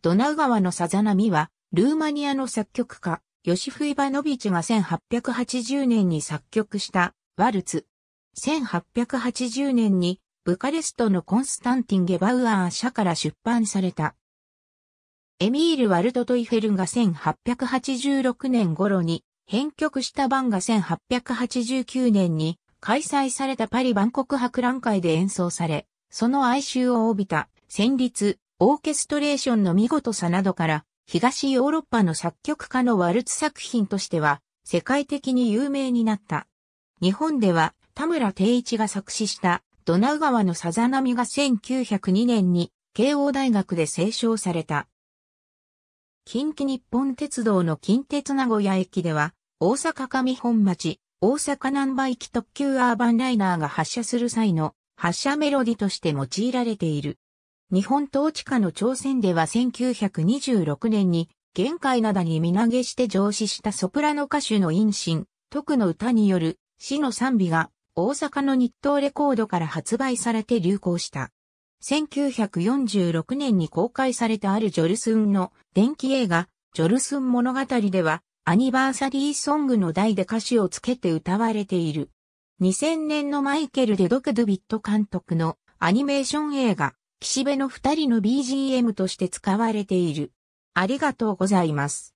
ドナウ川のさざ波は、ルーマニアの作曲家、ヨシフ・イバノビチが1880年に作曲したワルツ。1880年にブカレストのコンスタンティン・ゲバウアー社から出版された。エミール・ワルト・トイフェルが1886年頃に編曲した版が1889年に開催されたパリ万国博覧会で演奏され、その哀愁を帯びた旋律、オーケストレーションの見事さなどから、東ヨーロッパの作曲家のワルツ作品としては、世界的に有名になった。日本では、田村定一が作詞した、ドナウ川のさざ波が1902年に、慶応大学で清唱された。近畿日本鉄道の近鉄名古屋駅では、大阪上本町、大阪南波行き特急アーバンライナーが発車する際の発車メロディとして用いられている。日本統治下の朝鮮では1926年に、玄界灘に身投げして上司したソプラノ歌手の陰心、徳の歌による死の賛美が大阪の日東レコードから発売されて流行した。1946年に公開されたあるジョルスンの電気映画、ジョルスン物語では、アニバーサリーソングの題で歌詞をつけて歌われている。2000年のマイケル・デ・ドクドゥビット監督のアニメーション映画、岸辺の二人の BGM として使われている。ありがとうございます。